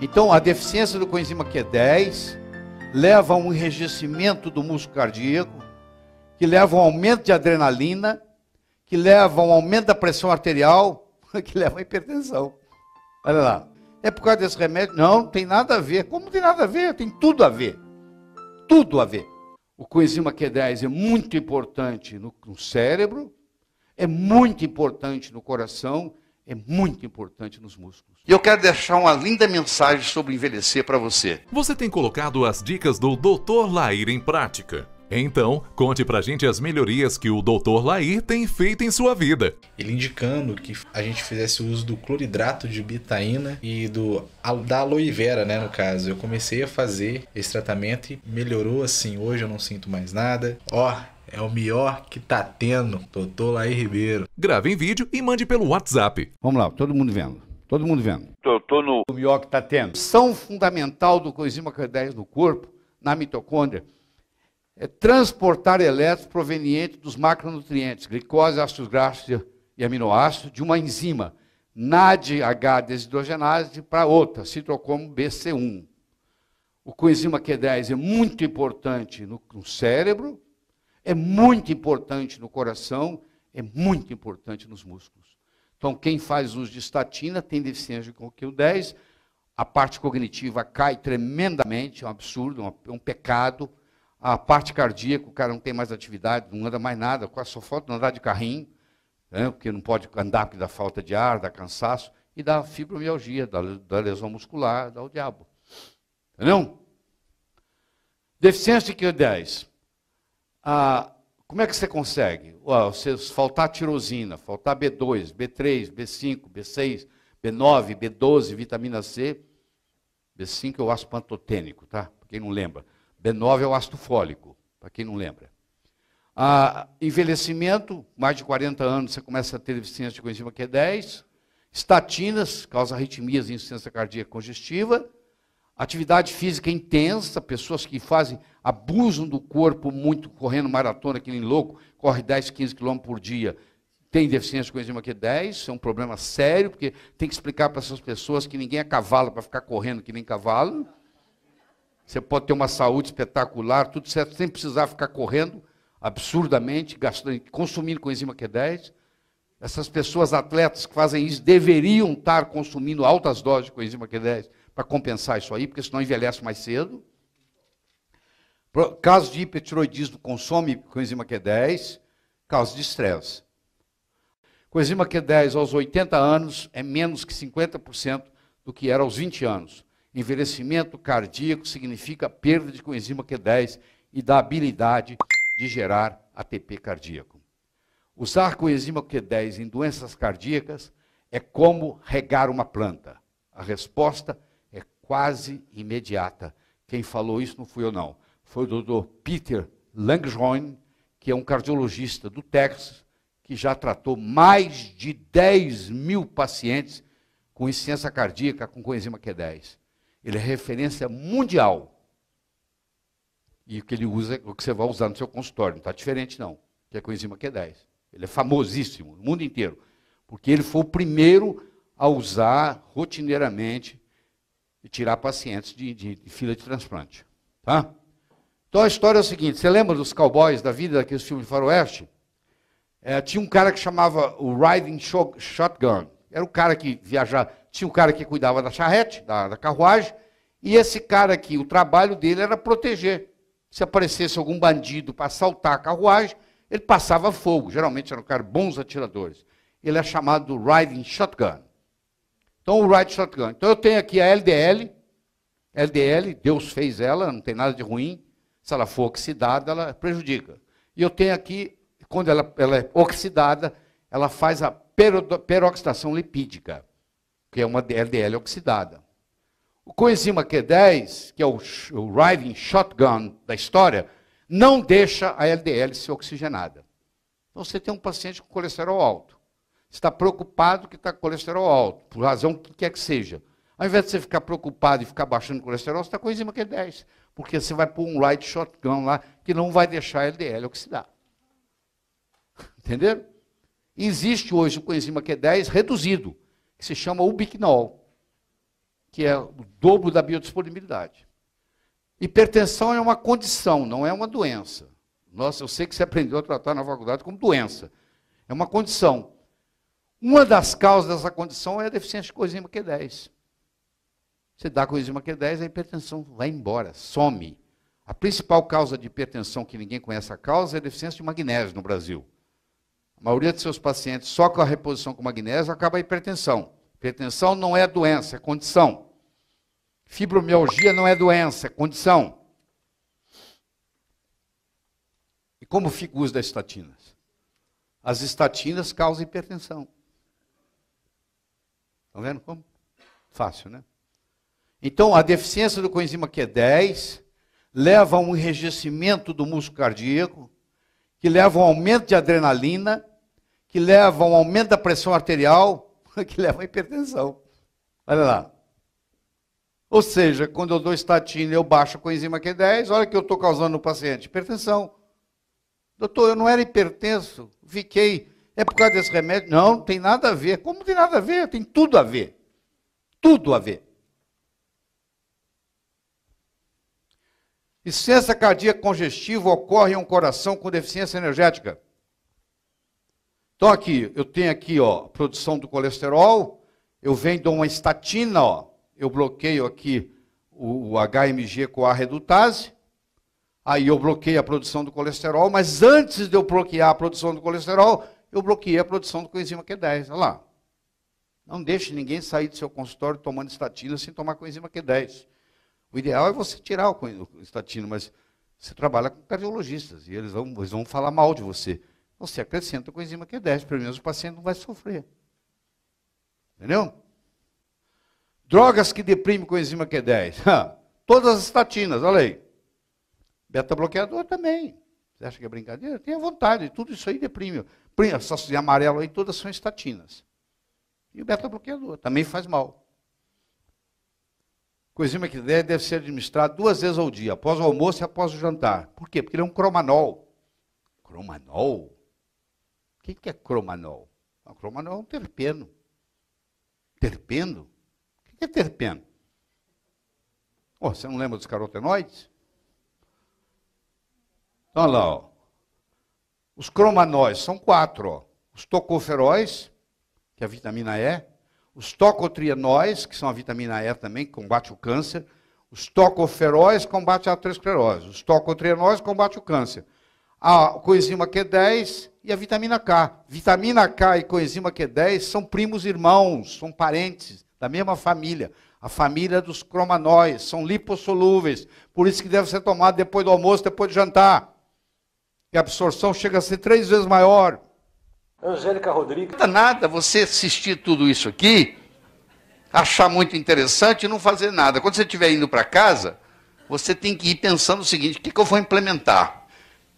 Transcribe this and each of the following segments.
Então, a deficiência do coenzima Q10 leva a um enrijecimento do músculo cardíaco, que leva a um aumento de adrenalina, que leva a um aumento da pressão arterial, que leva a hipertensão. Olha lá. É por causa desse remédio? Não, tem nada a ver. Como tem nada a ver? Tem tudo a ver. Tudo a ver. O coenzima Q10 é muito importante no, no cérebro, é muito importante no coração é muito importante nos músculos. E eu quero deixar uma linda mensagem sobre envelhecer para você. Você tem colocado as dicas do Dr. Lair em prática. Então, conte pra gente as melhorias que o Dr. Lair tem feito em sua vida. Ele indicando que a gente fizesse uso do cloridrato de bitaína e do da aloe vera, né, no caso. Eu comecei a fazer esse tratamento e melhorou assim. Hoje eu não sinto mais nada. Ó, oh, é o melhor que tá tendo, doutor Laí Ribeiro. Grave em vídeo e mande pelo WhatsApp. Vamos lá, todo mundo vendo. Todo mundo vendo. Tô, tô no... O melhor que tá tendo. São fundamental do coenzima Q10 no corpo, na mitocôndria, é transportar elétrons provenientes dos macronutrientes, glicose, ácidos graxos e aminoácidos, de uma enzima, NADH desidrogenase, para outra, citocromo BC1. O coenzima Q10 é muito importante no, no cérebro, é muito importante no coração, é muito importante nos músculos. Então, quem faz uso de estatina tem deficiência de quil 10, a parte cognitiva cai tremendamente, é um absurdo, é um pecado. A parte cardíaca, o cara não tem mais atividade, não anda mais nada, quase só falta andar de carrinho, né, porque não pode andar porque dá falta de ar, dá cansaço, e dá fibromialgia, dá, dá lesão muscular, dá o diabo. Entendeu? Deficiência de q 10 ah, como é que você consegue? Uau, se faltar tirosina, faltar B2, B3, B5, B6, B9, B12, vitamina C. B5 é o ácido pantotênico, tá? Para quem não lembra. B9 é o ácido fólico, para quem não lembra. Ah, envelhecimento, mais de 40 anos você começa a ter deficiência de coenzima Q10. Estatinas, causa arritmias e insuficiência cardíaca congestiva. Atividade física é intensa, pessoas que fazem, abusam do corpo muito, correndo maratona, aquele louco, corre 10, 15 quilômetros por dia. Tem deficiência com enzima Q10, isso é um problema sério, porque tem que explicar para essas pessoas que ninguém é cavalo para ficar correndo que nem cavalo. Você pode ter uma saúde espetacular, tudo certo, sem precisar ficar correndo absurdamente, gastando, consumindo com enzima Q10. Essas pessoas atletas que fazem isso deveriam estar consumindo altas doses de coenzima Q10 para compensar isso aí, porque senão envelhece mais cedo. Caso de hipertiroidismo, consome coenzima Q10. Caso de estresse. Coenzima Q10 aos 80 anos é menos que 50% do que era aos 20 anos. Envelhecimento cardíaco significa perda de coenzima Q10 e da habilidade de gerar ATP cardíaco. Usar coenzima Q10 em doenças cardíacas é como regar uma planta. A resposta quase imediata. Quem falou isso não fui eu, não. Foi o Dr. Peter Langjoin, que é um cardiologista do Texas, que já tratou mais de 10 mil pacientes com insciência cardíaca com coenzima Q10. Ele é referência mundial. E o que ele usa, o que você vai usar no seu consultório, não está diferente não, que é coenzima Q10. Ele é famosíssimo no mundo inteiro, porque ele foi o primeiro a usar rotineiramente e tirar pacientes de, de, de fila de transplante. Tá? Então a história é a seguinte: você lembra dos cowboys da vida daqueles filmes de faroeste? É, tinha um cara que chamava o Riding Shotgun. Era o cara que viajava, tinha um cara que cuidava da charrete, da, da carruagem, e esse cara aqui, o trabalho dele era proteger. Se aparecesse algum bandido para assaltar a carruagem, ele passava fogo. Geralmente eram caras bons atiradores. Ele é chamado do Riding Shotgun. Então, o right shotgun. Então, eu tenho aqui a LDL. LDL, Deus fez ela, não tem nada de ruim. Se ela for oxidada, ela prejudica. E eu tenho aqui, quando ela, ela é oxidada, ela faz a peroxidação lipídica, que é uma LDL oxidada. O coenzima Q10, que é o, o driving shotgun da história, não deixa a LDL ser oxigenada. Então você tem um paciente com colesterol alto está preocupado que está com colesterol alto, por razão que quer que seja. Ao invés de você ficar preocupado e ficar baixando o colesterol, você está com enzima Q10. Porque você vai pôr um light shotgun lá que não vai deixar a LDL oxidar. Entenderam? Existe hoje o coenzima Q10 reduzido, que se chama ubiquinol, que é o dobro da biodisponibilidade. Hipertensão é uma condição, não é uma doença. Nossa, eu sei que você aprendeu a tratar na faculdade como doença. É uma condição. Uma das causas dessa condição é a deficiência de coenzima Q10. Você dá coenzima Q10, a hipertensão vai embora, some. A principal causa de hipertensão que ninguém conhece a causa é a deficiência de magnésio no Brasil. A maioria de seus pacientes, só com a reposição com magnésio, acaba a hipertensão. Hipertensão não é doença, é condição. Fibromialgia não é doença, é condição. E como fica o uso das estatinas? As estatinas causam hipertensão. Estão tá vendo como? Fácil, né? Então, a deficiência do coenzima Q10 leva a um enrijecimento do músculo cardíaco, que leva a um aumento de adrenalina, que leva a um aumento da pressão arterial, que leva a hipertensão. Olha lá. Ou seja, quando eu dou estatina eu baixo a coenzima Q10, olha o que eu estou causando no paciente. Hipertensão. Doutor, eu não era hipertenso, fiquei é por causa desse remédio? Não, não tem nada a ver. Como tem nada a ver? Tem tudo a ver. Tudo a ver. Licença cardíaca congestiva ocorre em um coração com deficiência energética. Então aqui, eu tenho aqui, ó, a produção do colesterol, eu venho de uma estatina, ó, eu bloqueio aqui o, o HMG com a redutase, aí eu bloqueio a produção do colesterol, mas antes de eu bloquear a produção do colesterol, eu bloqueei a produção do coenzima Q10. Olha lá. Não deixe ninguém sair do seu consultório tomando estatina sem tomar coenzima Q10. O ideal é você tirar o estatina, mas você trabalha com cardiologistas e eles vão, eles vão falar mal de você. Você acrescenta coenzima Q10, pelo menos o paciente não vai sofrer. Entendeu? Drogas que deprimem coenzima Q10. Todas as estatinas, olha aí. Beta-bloqueador também. Você acha que é brincadeira? Tenha vontade, tudo isso aí deprime. Essas de amarelo aí todas são estatinas. E o beta-bloqueador também faz mal. Coenzima que deve ser administrado duas vezes ao dia, após o almoço e após o jantar. Por quê? Porque ele é um cromanol. Cromanol? O que, que é cromanol? O ah, cromanol é um terpeno. Terpeno? O que é terpeno? Oh, você não lembra dos carotenoides? Então, olha lá, ó. Os cromanóis são quatro, ó. Os tocoferóis, que é a vitamina E, os tocotrienóis, que são a vitamina E também, que combate o câncer, os tocoferóis combate a aterosclerose, os tocotrienóis combate o câncer. A coenzima Q10 e a vitamina K. Vitamina K e coenzima Q10 são primos irmãos, são parentes da mesma família, a família dos cromanóis, são lipossolúveis, por isso que deve ser tomado depois do almoço, depois do jantar que a absorção chega a ser três vezes maior. Angélica Rodrigues. Não nada você assistir tudo isso aqui, achar muito interessante e não fazer nada. Quando você estiver indo para casa, você tem que ir pensando o seguinte: o que, que eu vou implementar?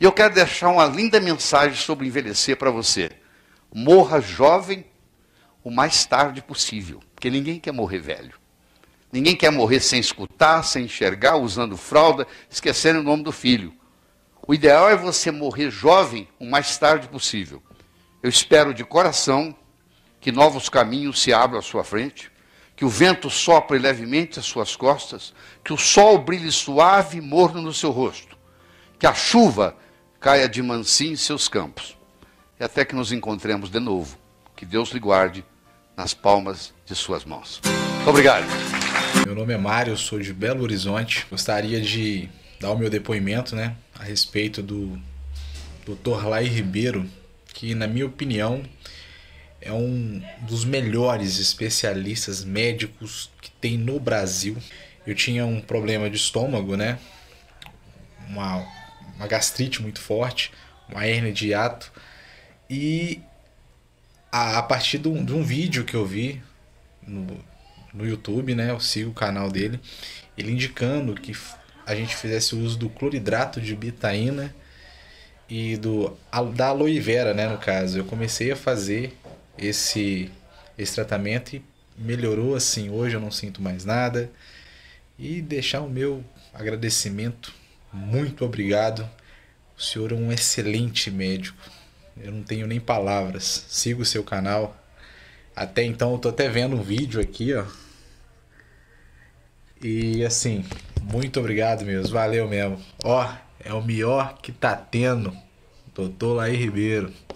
E eu quero deixar uma linda mensagem sobre envelhecer para você. Morra jovem o mais tarde possível, porque ninguém quer morrer velho. Ninguém quer morrer sem escutar, sem enxergar, usando fralda, esquecendo o nome do filho. O ideal é você morrer jovem o mais tarde possível. Eu espero de coração que novos caminhos se abram à sua frente, que o vento sopre levemente às suas costas, que o sol brilhe suave e morno no seu rosto, que a chuva caia de mansinho em seus campos. E até que nos encontremos de novo, que Deus lhe guarde nas palmas de suas mãos. Muito obrigado. Meu nome é Mário, sou de Belo Horizonte. Gostaria de dar o meu depoimento né, a respeito do Dr. Lai Ribeiro, que, na minha opinião, é um dos melhores especialistas médicos que tem no Brasil. Eu tinha um problema de estômago, né? Uma, uma gastrite muito forte, uma hernia de hiato. E a, a partir de um, de um vídeo que eu vi no, no YouTube, né? Eu sigo o canal dele, ele indicando que a gente fizesse uso do cloridrato de bitaína e do da aloe vera, né, no caso. Eu comecei a fazer esse esse tratamento e melhorou assim. Hoje eu não sinto mais nada. E deixar o meu agradecimento, muito obrigado. O senhor é um excelente médico. Eu não tenho nem palavras. Siga o seu canal. Até então eu tô até vendo um vídeo aqui, ó. E assim, muito obrigado mesmo, valeu mesmo. Ó, é o melhor que tá tendo, doutor Laí Ribeiro.